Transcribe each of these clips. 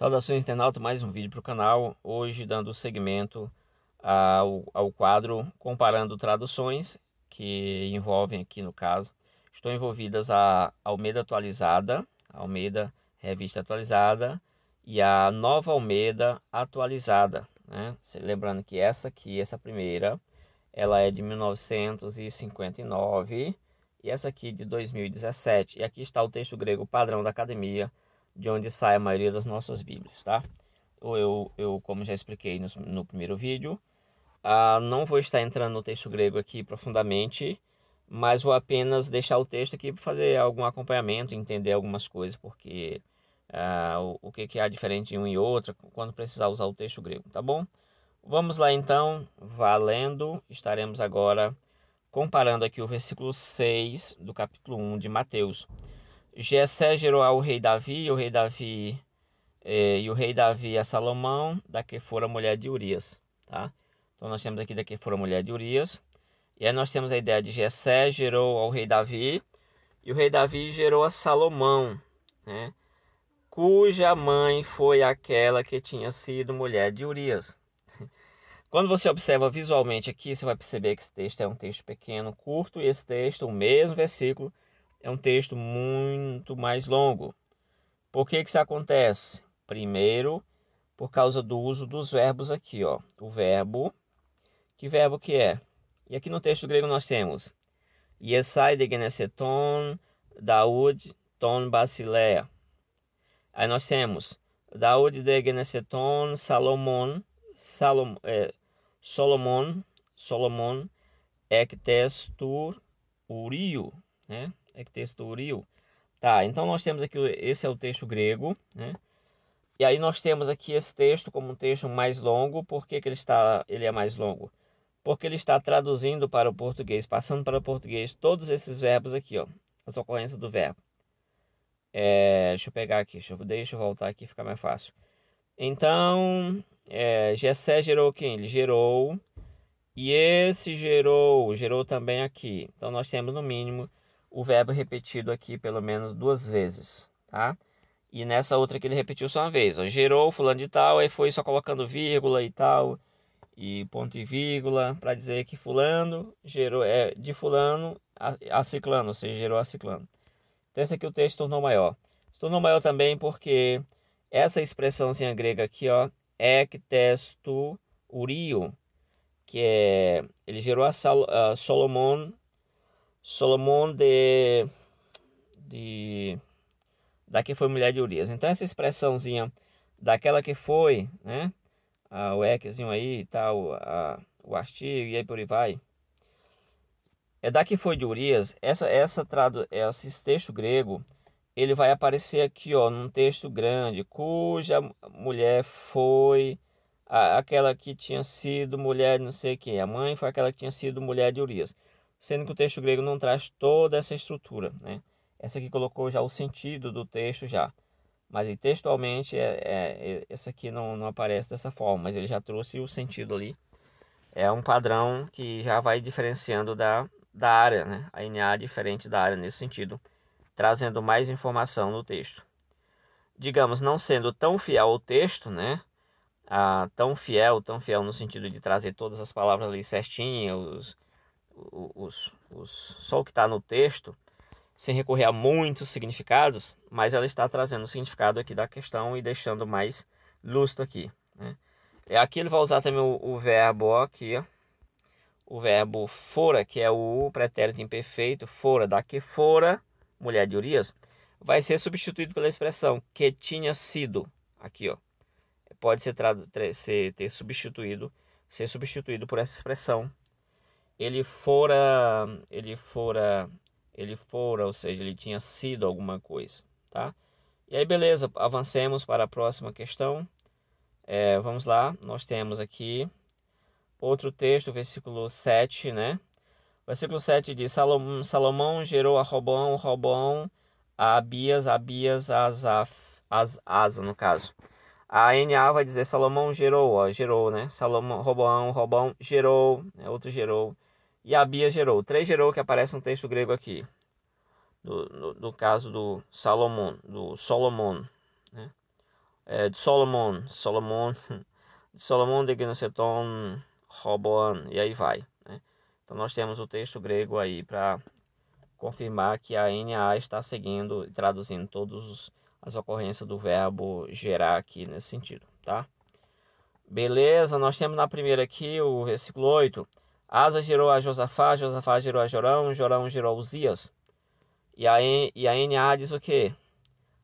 Saudações, internauta, mais um vídeo para o canal. Hoje dando segmento ao, ao quadro Comparando Traduções, que envolvem aqui no caso, estão envolvidas a Almeida Atualizada, Almeida Revista Atualizada e a Nova Almeida Atualizada. Né? Lembrando que essa aqui, essa primeira, ela é de 1959 e essa aqui de 2017. E aqui está o texto grego padrão da academia, de onde sai a maioria das nossas Bíblias, tá? Eu, eu como já expliquei no, no primeiro vídeo, ah, não vou estar entrando no texto grego aqui profundamente, mas vou apenas deixar o texto aqui para fazer algum acompanhamento, entender algumas coisas, porque ah, o, o que, que há diferente em um e outro, quando precisar usar o texto grego, tá bom? Vamos lá então, valendo, estaremos agora comparando aqui o versículo 6 do capítulo 1 de Mateus. Jessé gerou ao rei Davi, e o rei Davi eh, e o rei Davi a Salomão, da que fora mulher de Urias, tá? Então nós temos aqui da que fora mulher de Urias. E aí nós temos a ideia de Jessé gerou ao rei Davi, e o rei Davi gerou a Salomão, né? Cuja mãe foi aquela que tinha sido mulher de Urias. Quando você observa visualmente aqui, você vai perceber que esse texto é um texto pequeno, curto, e esse texto, o mesmo versículo, é um texto muito mais longo. Por que, que isso acontece? Primeiro, por causa do uso dos verbos aqui, ó. O verbo, que verbo que é? E aqui no texto grego nós temos Yesai de Geneseton, Daud, Ton Basileia. Aí nós temos Daud de Geneseton, Salomon, Salom, eh, Solomon, Solomon, Ectestur, Urio, né? Né, que texto Uriel. Tá, então nós temos aqui, esse é o texto grego, né? E aí nós temos aqui esse texto como um texto mais longo. Por que, que ele, está, ele é mais longo? Porque ele está traduzindo para o português, passando para o português todos esses verbos aqui, ó. As ocorrências do verbo. É, deixa eu pegar aqui, deixa eu, deixa eu voltar aqui, fica mais fácil. Então, é, Jessé gerou quem? Ele gerou. E esse gerou, gerou também aqui. Então nós temos no mínimo o verbo repetido aqui pelo menos duas vezes, tá? E nessa outra que ele repetiu só uma vez, ó, gerou fulano de tal, aí foi só colocando vírgula e tal, e ponto e vírgula, para dizer que fulano gerou, é, de fulano a, a ciclano, ou seja, gerou a ciclano. Então esse aqui o texto tornou maior. Se tornou maior também porque essa expressãozinha assim, grega aqui, ó, ectesto urio, que é, ele gerou a Sal, uh, Solomon Solomão de, de da que foi mulher de Urias. Então essa expressãozinha daquela que foi, né? Ah, o eczinho aí e tal, a, o artigo e aí por aí vai. É da que foi de Urias. Essa essa tradu esse texto grego, ele vai aparecer aqui, ó, num texto grande, cuja mulher foi a, aquela que tinha sido mulher, não sei quem, a mãe foi aquela que tinha sido mulher de Urias sendo que o texto grego não traz toda essa estrutura. Né? Essa aqui colocou já o sentido do texto já, mas textualmente é, é, é, essa aqui não, não aparece dessa forma, mas ele já trouxe o sentido ali. É um padrão que já vai diferenciando da, da área, né? a NA é diferente da área nesse sentido, trazendo mais informação no texto. Digamos, não sendo tão fiel ao texto, né? Ah, tão fiel, tão fiel no sentido de trazer todas as palavras ali certinhas, os, os, os, só o que está no texto, sem recorrer a muitos significados, mas ela está trazendo o significado aqui da questão e deixando mais lustro aqui. Né? É, aqui ele vai usar também o, o verbo aqui, ó, o verbo fora, que é o pretérito imperfeito, fora, da que fora, mulher de Urias, vai ser substituído pela expressão que tinha sido, aqui, ó. Pode ser, ser, ter substituído, ser substituído por essa expressão ele fora, ele fora, ele fora, ou seja, ele tinha sido alguma coisa, tá? E aí, beleza, avancemos para a próxima questão. É, vamos lá, nós temos aqui outro texto, versículo 7, né? Versículo 7 diz: Salomão, Salomão gerou a Robão, Robão a Abias, Abias a as Asa, no caso. A NA vai dizer Salomão gerou, ó, gerou, né? Salomão, Robão, Robão gerou, né? outro gerou e Abia gerou. Três gerou que aparece no texto grego aqui. Do, no, do caso do Salomão, do Solomão, né? é, de Solomão, Solomon, de Solomão de Gnoseton, Roboam, e aí vai. Né? Então nós temos o texto grego aí para confirmar que a NA está seguindo e traduzindo todas as ocorrências do verbo gerar aqui nesse sentido, tá? Beleza, nós temos na primeira aqui o versículo 8. Asa gerou a Josafá, Josafá gerou a Jorão, Jorão gerou Uzias. E a, e a NA diz o quê?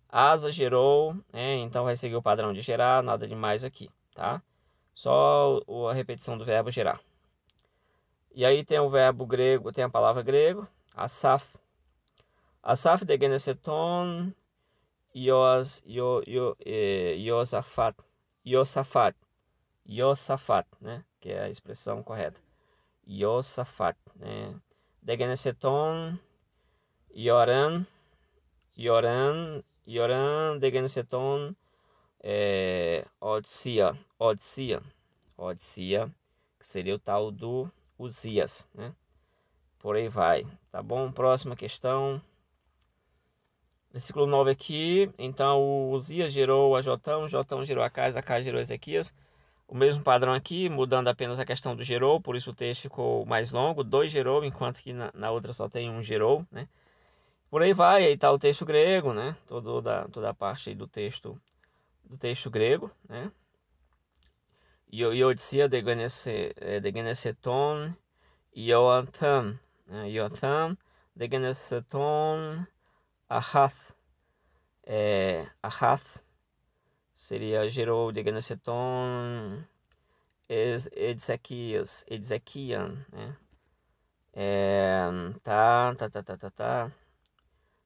Asa gerou, né, então vai seguir o padrão de gerar, nada demais aqui, tá? Só a repetição do verbo gerar. E aí tem o verbo grego, tem a palavra grego, asaf. Asaf de Geneseton, Ios, Io, Io, Iosafat, eh, Iosafat, né? Que é a expressão correta. Yosafat, né? Degeneseton, Yoran, Yoran, Yoran, Degeneseton, é, eh, Odissia, Odissia, Odissia, que seria o tal do Uzias, né? Por aí vai, tá bom? Próxima questão. Versículo 9 aqui. Então, o Uzias gerou a Jotão, Jotão gerou a casa, a casa gerou Ezequias. O mesmo padrão aqui, mudando apenas a questão do gerou, por isso o texto ficou mais longo, dois gerou, enquanto que na, na outra só tem um gerou, né? Por aí vai, aí tá o texto grego, né? Todo da, toda a parte do texto do texto grego, né? dizia é, de Geneseton, o antan né? de Geneseton, Ahath, é, Ahath, seria Gerou Geneseton Ezequias Ezequias né? É, tá, tá, tá, tá, tá, tá.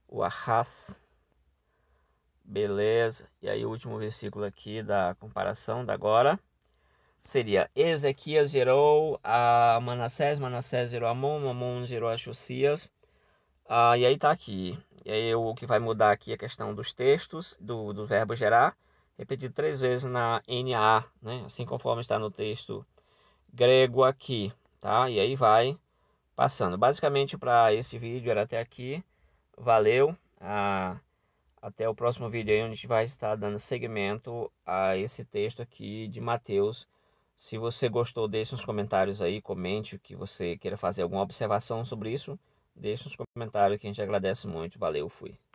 O Arras. Beleza. E aí o último versículo aqui da comparação da agora seria Ezequias gerou a Manassés, Manassés gerou Amon, Amon gerou a Josias. Ah, e aí tá aqui. E aí o que vai mudar aqui é a questão dos textos, do, do verbo gerar repetido três vezes na NA, né? assim conforme está no texto grego aqui, tá? E aí vai passando. Basicamente, para esse vídeo era até aqui. Valeu! Ah, até o próximo vídeo aí, onde a gente vai estar dando seguimento a esse texto aqui de Mateus. Se você gostou, deixe nos comentários aí, comente o que você queira fazer, alguma observação sobre isso. Deixe nos comentários que a gente agradece muito. Valeu, fui.